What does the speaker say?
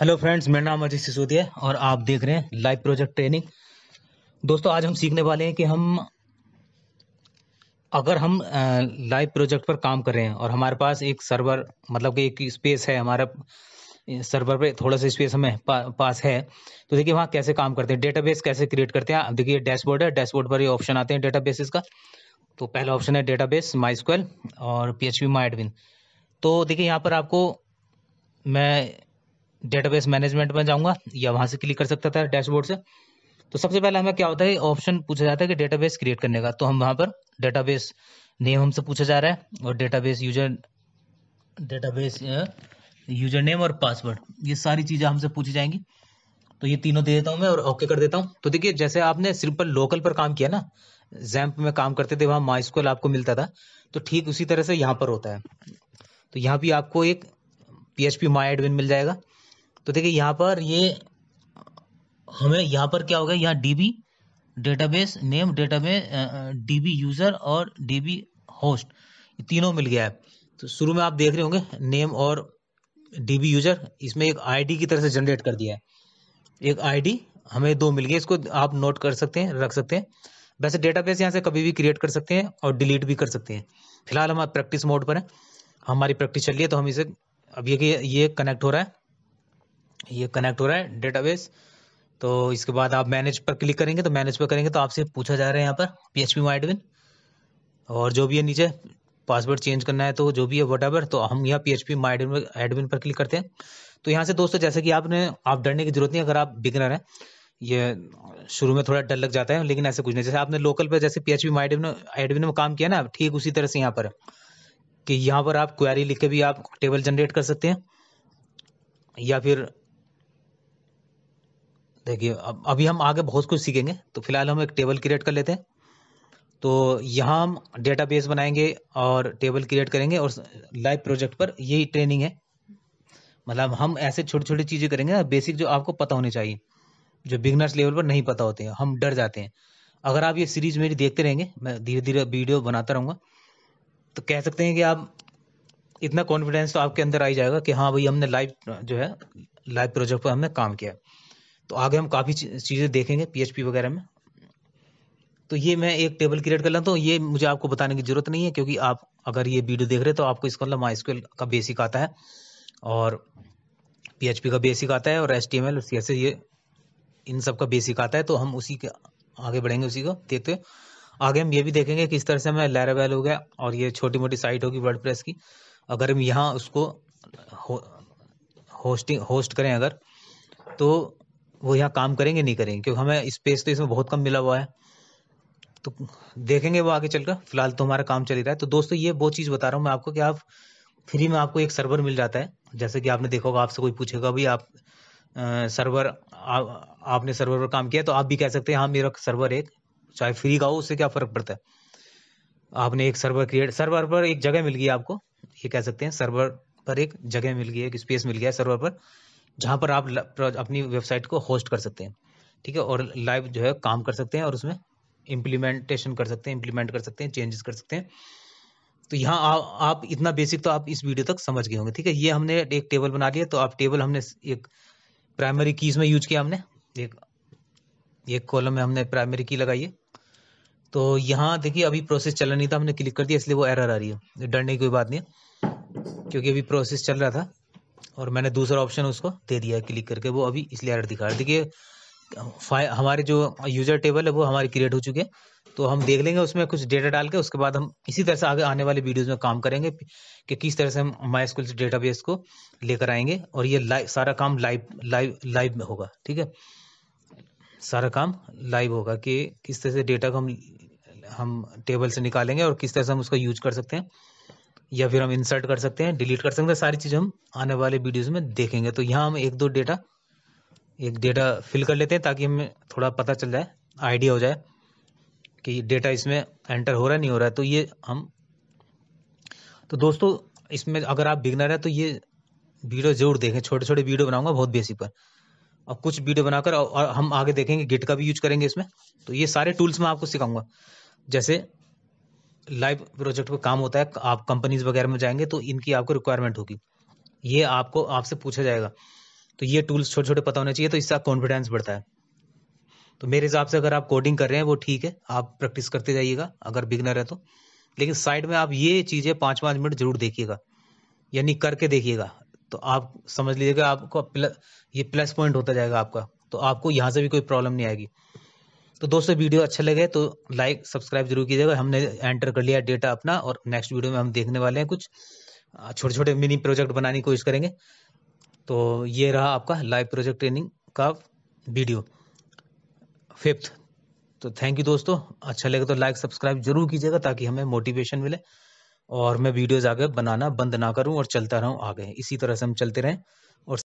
hello friends मेरा नाम अजीत सिसोदिया और आप देख रहे हैं लाइव प्रोजेक्ट ट्रेनिंग दोस्तों आज हम सीखने वाले हैं कि हम अगर हम लाइव प्रोजेक्ट पर काम कर रहे हैं और हमारे पास एक सर्वर मतलब कि एक स्पेस है हमारा सर्वर पे थोड़ा सा स्पेस हमें पा, पास है तो देखिए वहाँ कैसे काम करते हैं डेटाबेस कैसे क्रिएट करते हैं देखिए डैशबोर्ड है डैशबोर्ड पर ये ऑप्शन आते हैं डेटा का तो पहला ऑप्शन है डेटा माई और पी एच पी माई तो देखिए यहाँ पर आपको मैं डेटाबेस मैनेजमेंट में जाऊंगा या वहां से क्लिक कर सकता था डैशबोर्ड से तो सबसे पहले हमें क्या होता है ऑप्शन पूछा जाता है कि डेटाबेस क्रिएट करने का तो हम वहां पर डेटाबेस नेम हमसे पूछा जा रहा है और database user database user name और पासवर्ड ये सारी चीज़ें हमसे पूछी जाएंगी तो ये तीनों दे देता हूँ मैं और ओके कर देता हूँ तो देखिए जैसे आपने सिंपल लोकल पर काम किया ना जैम्प में काम करते थे वहाँ माइस्कोल आपको मिलता था तो ठीक उसी तरह से यहाँ पर होता है तो यहाँ भी आपको एक P H P my admin मिल जाएगा तो देखिए यहाँ पर ये हमें यहाँ पर क्या हो गया यहाँ B database name database B user और बी होस्ट तीनों मिल गया है तो शुरू में आप देख रहे होंगे नेम और बी यूजर इसमें एक आईडी की तरह से जनरेट कर दिया है एक आईडी हमें दो मिल गए इसको आप नोट कर सकते हैं रख सकते हैं वैसे डेटाबेस यहाँ से कभी भी क्रिएट कर सकते हैं और डिलीट भी कर सकते हैं फिलहाल हम प्रैक्टिस मोड पर हैं हमारी प्रैक्टिस चल रही है तो हम इसे अब ये ये कनेक्ट हो रहा है ये कनेक्ट हो रहा है डेटाबेस तो इसके बाद आप मैनेज पर क्लिक करेंगे तो मैनेज पर करेंगे तो आपसे पूछा जा रहा है यहाँ पर पी एच पी और जो भी है नीचे पासवर्ड चेंज करना है तो जो भी है वट तो हम यहाँ पी एच पी एडमिन पर क्लिक करते हैं तो यहाँ से दोस्तों जैसे कि आपने आप डरने की जरूरत नहीं अगर आप बिगनर हैं ये शुरू में थोड़ा डर लग जाता है लेकिन ऐसे कुछ नहीं जैसे आपने लोकल पर जैसे पी एच पी एडमिन में काम किया ना ठीक उसी तरह से यहाँ पर कि यहाँ पर आप क्वेरी लिख के भी आप टेबल जनरेट कर सकते हैं या फिर देखिए अब अभी हम आगे बहुत कुछ सीखेंगे तो फिलहाल हम एक टेबल क्रिएट कर लेते हैं तो यहाँ हम डेटाबेस बनाएंगे और टेबल क्रिएट करेंगे और लाइव प्रोजेक्ट पर यही ट्रेनिंग है मतलब हम ऐसे छोटी छोटी चीज़ें करेंगे ना बेसिक जो आपको पता होनी चाहिए जो बिगनर्स लेवल पर नहीं पता होते हैं हम डर जाते हैं अगर आप ये सीरीज मेरी देखते रहेंगे मैं धीरे धीरे वीडियो बनाता रहूँगा तो कह सकते हैं कि आप इतना कॉन्फिडेंस तो आपके अंदर आ ही जाएगा कि हाँ भाई हमने लाइव जो है लाइव प्रोजेक्ट पर हमने काम किया तो आगे हम काफ़ी चीज़ें देखेंगे पीएचपी वगैरह में तो ये मैं एक टेबल क्रिएट कर लेता हूँ ये मुझे आपको बताने की जरूरत नहीं है क्योंकि आप अगर ये वीडियो देख रहे हैं तो आपको इसका मतलब माइस्क्यूएल का बेसिक आता है और पीएचपी का बेसिक आता है और एस टी और सी ये इन सब का बेसिक आता है तो हम उसी के आगे बढ़ेंगे उसी को देखते आगे हम ये भी देखेंगे किस तरह से हमें लैरावेल हो गया और ये छोटी मोटी साइट होगी वर्ड की अगर हम यहाँ उसको हो, होस्टिंग होस्ट करें अगर तो वो यहाँ काम करेंगे नहीं करेंगे क्योंकि हमें स्पेस तो इसमें बहुत कम मिला हुआ है तो देखेंगे वो आगे चलकर फिलहाल तो हमारा काम चल रहा है तो दोस्तों ये वो चीज़ बता रहा हूँ मैं आपको कि आप फ्री में आपको एक सर्वर मिल जाता है जैसे कि आपने देखा होगा आपसे कोई पूछेगा भी आप आ, सर्वर आ, आपने सर्वर पर काम किया तो आप भी कह सकते हैं हाँ मेरा सर्वर एक चाहे फ्री का हो उससे क्या फ़र्क पड़ता है आपने एक सर्वर क्रिएट सर्वर पर एक जगह मिल गई आपको ये कह सकते हैं सर्वर पर एक जगह मिल गई एक स्पेस मिल गया सर्वर पर जहाँ पर आप अपनी वेबसाइट को होस्ट कर सकते हैं ठीक है और लाइव जो है काम कर सकते हैं और उसमें इम्प्लीमेंटेशन कर सकते हैं इम्प्लीमेंट कर सकते हैं चेंजेस कर सकते हैं तो यहाँ आप इतना बेसिक तो आप इस वीडियो तक समझ गए होंगे ठीक है ये हमने एक टेबल बना लिया तो आप टेबल हमने एक प्राइमरी कीज में यूज किया हमने एक एक कॉलम में हमने प्राइमरी की लगाई है तो यहाँ देखिए अभी प्रोसेस चल रहा नहीं था हमने क्लिक कर दिया इसलिए वो एरर आ रही है डरने की कोई बात नहीं क्योंकि अभी प्रोसेस चल रहा था और मैंने दूसरा ऑप्शन उसको दे दिया क्लिक करके वो अभी इसलिए एरर दिखा रहा है देखिए हमारे जो यूजर टेबल है वो हमारी क्रिएट हो चुके हैं तो हम देख लेंगे उसमें कुछ डेटा डाल के उसके बाद हम इसी तरह से आगे आने वाले वीडियोस में काम करेंगे कि किस तरह से हम माई स्कूल से डेटाबेस को लेकर आएंगे और ये लाइव सारा काम लाइव लाइव लाइव में होगा ठीक है सारा काम लाइव होगा कि किस तरह से डेटा को हम हम टेबल से निकालेंगे और किस तरह से हम उसका यूज कर सकते हैं या फिर हम इंसर्ट कर सकते हैं डिलीट कर सकते हैं सारी चीज़ हम आने वाले वीडियोज़ में देखेंगे तो यहाँ हम एक दो डेटा एक डेटा फिल कर लेते हैं ताकि हमें थोड़ा पता चल जाए आइडिया हो जाए कि डेटा इसमें एंटर हो रहा नहीं हो रहा है तो ये हम तो दोस्तों इसमें अगर आप बिगनर है तो ये वीडियो जरूर देखें छोटे छोटे वीडियो बनाऊंगा बहुत बेसिक पर और कुछ वीडियो बनाकर और हम आगे देखेंगे गिट का भी यूज करेंगे इसमें तो ये सारे टूल्स मैं आपको सिखाऊंगा जैसे लाइव प्रोजेक्ट पे काम होता है आप कंपनीज वगैरह में जाएंगे तो इनकी आपको रिक्वायरमेंट होगी ये आपको आपसे पूछा जाएगा तो ये टूल्स छोटे छोटे पता होने चाहिए तो इससे कॉन्फिडेंस बढ़ता है तो मेरे हिसाब से अगर आप कोडिंग कर रहे हैं वो ठीक है आप प्रैक्टिस करते जाइएगा अगर बिगनर है तो लेकिन साइड में आप ये चीज़ें पाँच पाँच मिनट जरूर देखिएगा यानी करके देखिएगा तो आप समझ लीजिएगा आपको प्ल, ये प्लस पॉइंट होता जाएगा आपका तो आपको यहां से भी कोई प्रॉब्लम नहीं आएगी तो दोस्तों वीडियो अच्छा लगे तो लाइक सब्सक्राइब जरूर कीजिएगा हमने एंटर कर लिया डेटा अपना और नेक्स्ट वीडियो में हम देखने वाले हैं कुछ छोटे छोटे मिनी प्रोजेक्ट बनाने की कोशिश करेंगे तो ये रहा आपका लाइव प्रोजेक्ट ट्रेनिंग का वीडियो फिफ्थ तो थैंक यू दोस्तों अच्छा लगे तो लाइक सब्सक्राइब जरूर कीजिएगा ताकि हमें मोटिवेशन मिले और मैं वीडियोज आगे बनाना बंद ना करूं और चलता रहूं आगे इसी तरह से हम चलते रहें और